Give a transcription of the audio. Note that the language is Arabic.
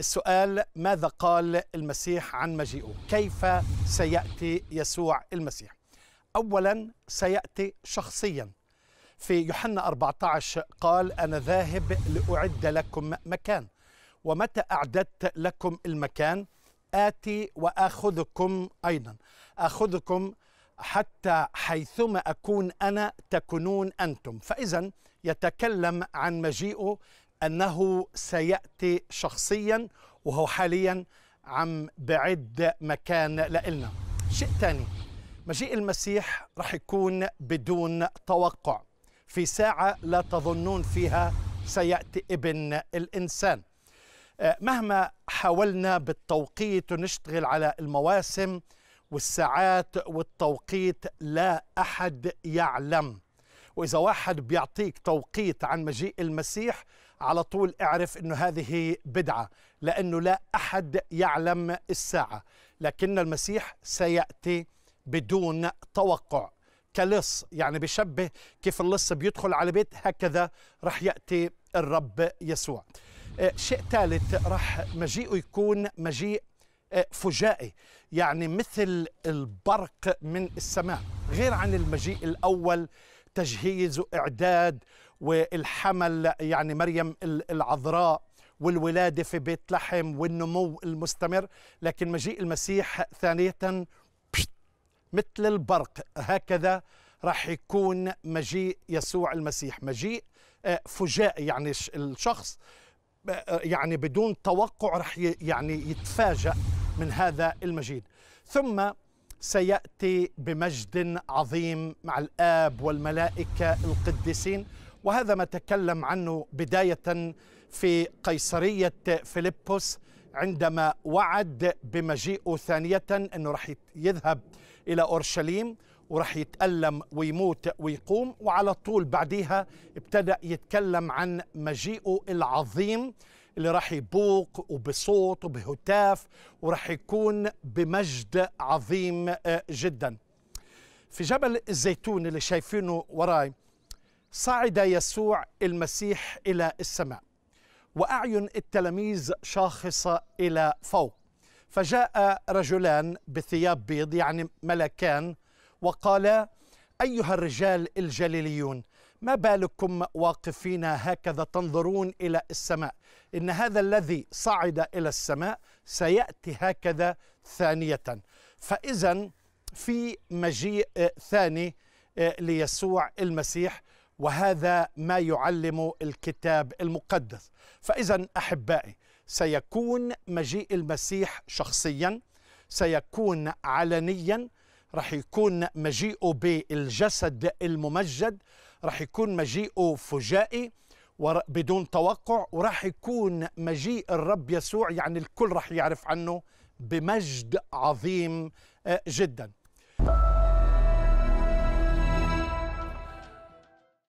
السؤال ماذا قال المسيح عن مجيئه كيف سيأتي يسوع المسيح أولا سيأتي شخصيا في يوحنا 14 قال أنا ذاهب لأعد لكم مكان ومتى أعددت لكم المكان آتي وآخذكم أيضا آخذكم حتى حيثما أكون أنا تكونون أنتم فإذا يتكلم عن مجيئه أنه سيأتي شخصيا وهو حاليا عم بعد مكان لإلنا شيء ثاني مجيء المسيح رح يكون بدون توقع في ساعة لا تظنون فيها سيأتي ابن الإنسان آه، مهما حاولنا بالتوقيت ونشتغل على المواسم والساعات والتوقيت لا أحد يعلم وإذا واحد بيعطيك توقيت عن مجيء المسيح على طول اعرف انه هذه بدعه لانه لا احد يعلم الساعه لكن المسيح سياتي بدون توقع كلص يعني بشبه كيف اللص بيدخل على بيت هكذا رح ياتي الرب يسوع آه، شيء ثالث رح مجيئه يكون مجيء آه، فجائي يعني مثل البرق من السماء غير عن المجيء الاول تجهيز واعداد والحمل يعني مريم العذراء والولادة في بيت لحم والنمو المستمر لكن مجيء المسيح ثانية مثل البرق هكذا راح يكون مجيء يسوع المسيح مجيء آه، فجائي يعني الشخص آه، يعني بدون توقع راح يعني يتفاجأ من هذا المجيد ثم سيأتي بمجد عظيم مع الآب والملائكة القديسين وهذا ما تكلم عنه بداية في قيصرية فيلبس عندما وعد بمجيئه ثانية أنه راح يذهب إلى أورشليم وراح يتألم ويموت ويقوم وعلى طول بعديها ابتدأ يتكلم عن مجيئه العظيم اللي راح يبوق وبصوت وبهتاف وراح يكون بمجد عظيم آه، جدا في جبل الزيتون اللي شايفينه وراي صعد يسوع المسيح الى السماء واعين التلاميذ شاخصه الى فوق فجاء رجلان بثياب بيض يعني ملكان وقالا ايها الرجال الجليليون ما بالكم واقفين هكذا تنظرون الى السماء ان هذا الذي صعد الى السماء سياتي هكذا ثانيه فاذا في مجيء ثاني آه، ليسوع المسيح وهذا ما يعلم الكتاب المقدس فاذا احبائي سيكون مجيء المسيح شخصيا سيكون علنيا رح يكون مجيئه بالجسد الممجد رح يكون مجيئه فجائي بدون توقع وراح يكون مجيء الرب يسوع يعني الكل راح يعرف عنه بمجد عظيم آه، جدا